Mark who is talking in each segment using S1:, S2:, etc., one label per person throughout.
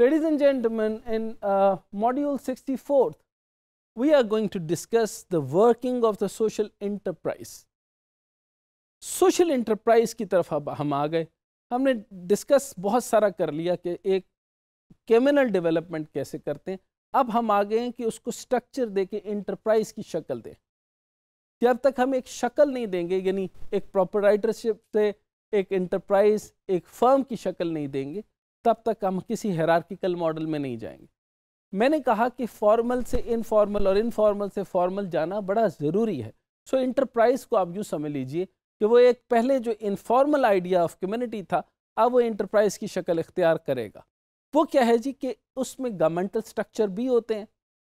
S1: Ladies and gentlemen, in uh, module 64, we are going to discuss the working of the social enterprise. Social enterprise की तरफ अब हम आ गए हमने discuss बहुत सारा कर लिया कि एक कम्युनल डेवलपमेंट कैसे करते हैं अब हम आ गए हैं कि उसको स्ट्रक्चर दे के इंटरप्राइज की शक्ल दें जब तक हम एक शक्ल नहीं देंगे यानी एक प्रॉपराइटरशिप से एक इंटरप्राइज एक फर्म की शक्ल नहीं देंगे तब तक हम किसी हेरार्किकल मॉडल में नहीं जाएंगे मैंने कहा कि फॉर्मल से इनफॉर्मल और इनफॉर्मल से फॉर्मल जाना बड़ा ज़रूरी है सो so, इंटरप्राइज को आप यूँ समझ लीजिए कि वो एक पहले जो इनफॉर्मल आइडिया ऑफ कम्युनिटी था अब वो इंटरप्राइज की शक्ल इख्तियार करेगा वो क्या है जी कि उसमें गवर्नमेंटल स्ट्रक्चर भी होते हैं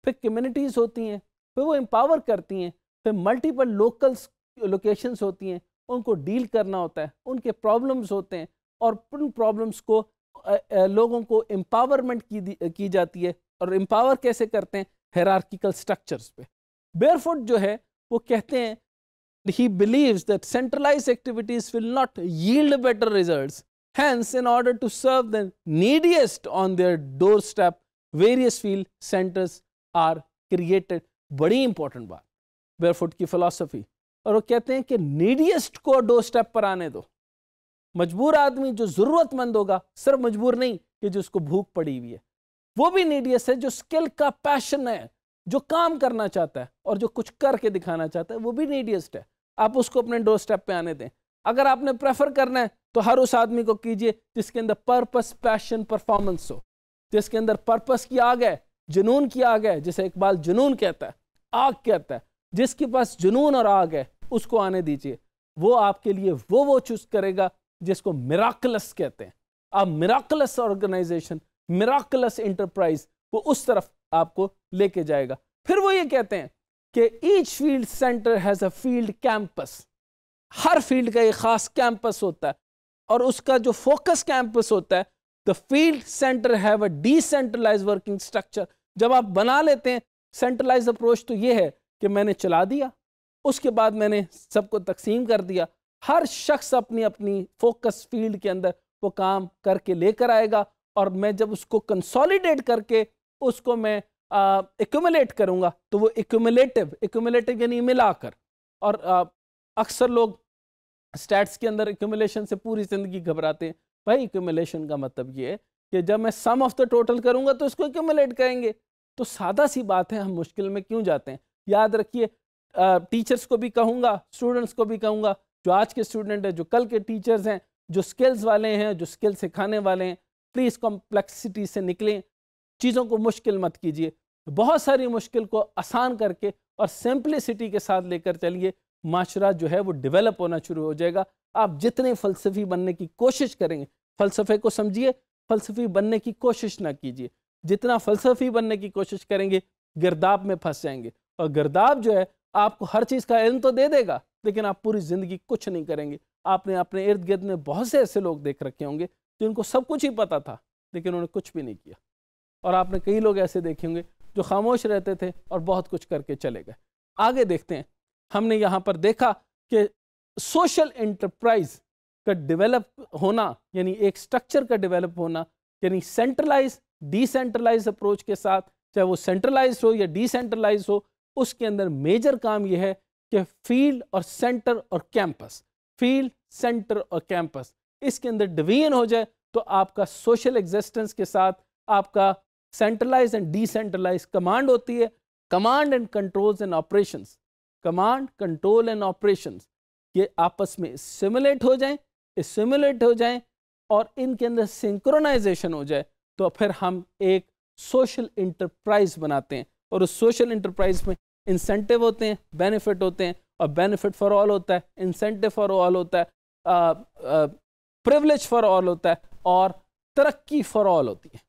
S1: फिर कम्युनिटीज़ होती हैं फिर वो एम्पावर करती हैं फिर मल्टीपल लोकल्स लोकेशंस होती हैं उनको डील करना होता है उनके प्रॉब्लम्स होते हैं और उन प्रॉब्लम्स को लोगों को एम्पावरमेंट की की जाती है और एम्पावर कैसे करते हैं हेरार्किकल स्ट्रक्चर्स पे बेयरफुट जो है वो कहते हैं ही believes that centralize activities will not yield better results hence in order to serve the neediest on their doorstep various field centers are created बड़ी इंपॉर्टेंट बात बेयरफुट की फिलोसफी और वो कहते हैं कि नीडियस्ट को डोर स्टेप पर आने दो मजबूर आदमी जो ज़रूरतमंद होगा सिर्फ मजबूर नहीं कि जिसको भूख पड़ी हुई है वो भी नीडियस है जो स्किल का पैशन है जो काम करना चाहता है और जो कुछ करके दिखाना चाहता है वो भी नीडियस्ट है आप उसको अपने डोर स्टेप पे आने दें अगर आपने प्रेफर करना है तो हर उस आदमी को कीजिए जिसके अंदर पर्पस पैशन परफॉर्मेंस हो जिसके अंदर पर्पस की आग है जुनून की आग है जिसे इकबाल जुनून कहता है आग कहता है जिसके पास जुनून और आग है उसको आने दीजिए वो आपके लिए वो वो चूज करेगा जिसको मिराकलस कहते हैं आप मिराकलस ऑर्गेनाइजेशन मिराकलस इंटरप्राइज वो उस तरफ आपको लेके जाएगा फिर वो ये कहते हैं कि each field center has a field campus हर फील्ड का एक ख़ास कैंपस होता है और उसका जो फोकस कैंपस होता है the field center have a decentralize working structure जब आप बना लेते हैं सेंट्रलाइज अप्रोच तो ये है कि मैंने चला दिया उसके बाद मैंने सबको तकसीम कर दिया हर शख्स अपनी अपनी फोकस फील्ड के अंदर वो काम करके लेकर आएगा और मैं जब उसको कंसोलिडेट करके उसको मैं एक्यूमुलेट करूँगा तो वो एक्यूमुलेटिव एक्यूमुलेटिव यानी मिलाकर और अक्सर लोग स्टैट्स के अंदर एक्यूमुलेशन से पूरी ज़िंदगी घबराते हैं भाई एक्यूमुलेशन का मतलब ये है कि जब मैं सम ऑफ द टोटल करूँगा तो उसको एक्यूमुलेट करेंगे तो सादा सी बात है हम मुश्किल में क्यों जाते हैं याद रखिए टीचर्स को भी कहूँगा स्टूडेंट्स को भी कहूँगा जो आज के स्टूडेंट हैं जो कल के टीचर्स हैं जो स्किल्स वाले हैं जो स्किल सिखाने वाले हैं प्लीज़ कॉम्प्लेक्सिटी से निकलें चीज़ों को मुश्किल मत कीजिए बहुत सारी मुश्किल को आसान करके और सिंपलिसिटी के साथ लेकर चलिए माशरा जो है वो डेवलप होना शुरू हो जाएगा आप जितने फलसफी बनने की कोशिश करेंगे फ़लसफे को समझिए फ़लसफी बनने की कोशिश ना कीजिए जितना फ़लसफी बनने की कोशिश करेंगे गिरदाब में फंस जाएंगे और गिरदाब जो है आपको हर चीज़ का इल्म तो दे देगा लेकिन आप पूरी ज़िंदगी कुछ नहीं करेंगे आपने अपने इर्द गिर्द में बहुत से ऐसे लोग देख रखे होंगे जिनको सब कुछ ही पता था लेकिन उन्होंने कुछ भी नहीं किया और आपने कई लोग ऐसे देखे होंगे जो खामोश रहते थे और बहुत कुछ करके चले गए आगे देखते हैं हमने यहाँ पर देखा कि सोशल इंटरप्राइज का डिवेलप होना यानी एक स्ट्रक्चर का डिवेलप होना यानी सेंट्रलाइज डिसेंट्रलाइज अप्रोच के साथ चाहे वो सेंट्रलाइज हो या डिसेंट्रलाइज हो उसके अंदर मेजर काम यह है कि फील्ड और सेंटर और कैंपस फील्ड सेंटर और कैंपस इसके अंदर डिवीजन हो जाए तो आपका सोशल एग्जिस्टेंस के साथ आपका सेंट्रलाइज एंड डिसेंट्रलाइज कमांड होती है command and controls and operations command control and operations ये आपस में सिमुलेट हो जाएं सिमुलेट हो जाएं और इनके अंदर सिंक्रोनाइजेशन हो जाए तो फिर हम एक सोशल इंटरप्राइज बनाते हैं और उस सोशल इंटरप्राइज में इंसेंटिव होते हैं बेनिफिट होते हैं और बेनिफिट फॉर ऑल होता है इंसेंटिव फॉर ऑल होता है प्रिवलेज फॉर ऑल होता है और तरक्की फॉर ऑल होती है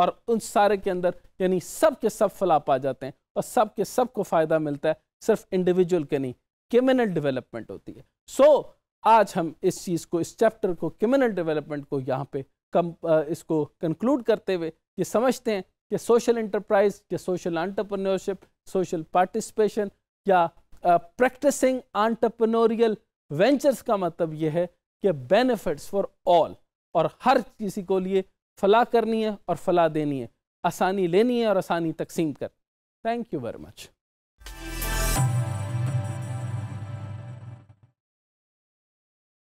S1: और उन सारे के अंदर यानी सब के सब फलाप आ जाते हैं और सब के सब को फ़ायदा मिलता है सिर्फ इंडिविजुअल के नहीं क्रिमिनल डेवलपमेंट होती है सो so, आज हम इस चीज़ को इस चैप्टर को क्रिमिनल डेवलपमेंट को यहाँ पे कम आ, इसको कंक्लूड करते हुए ये समझते हैं कि सोशल इंटरप्राइज या सोशल आंट्रप्रनोरशिप सोशल पार्टिसिपेशन या प्रैक्टिसिंग आंट्रप्रनोरियल वेंचर्स का मतलब यह है कि बेनिफिट्स फॉर ऑल और हर किसी को लिए फला करनी है और फला देनी है आसानी लेनी है और आसानी तकसीम कर थैंक यू वेरी मच